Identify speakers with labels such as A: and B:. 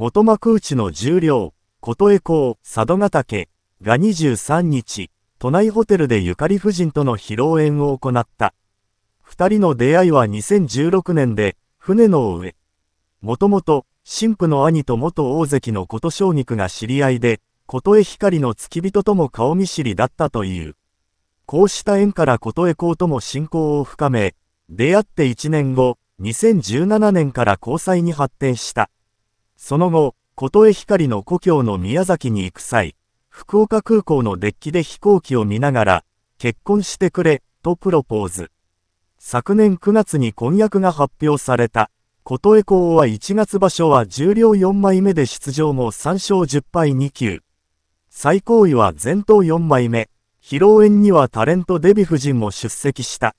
A: 後鳥空地の重量、琴恵光、佐渡ヶ岳、が23日、都内ホテルでゆかり夫人との披露宴を行った。二人の出会いは2016年で、船の上。もともと、神父の兄と元大関の琴正菊が知り合いで、琴恵光の付き人とも顔見知りだったという。こうした縁から琴恵光とも親交を深め、出会って1年後、2017年から交際に発展した。その後、琴江光の故郷の宮崎に行く際、福岡空港のデッキで飛行機を見ながら、結婚してくれ、とプロポーズ。昨年9月に婚約が発表された、琴江港は1月場所は重量4枚目で出場も3勝10敗2級。最高位は前頭4枚目、披露宴にはタレントデヴィ夫人も出席した。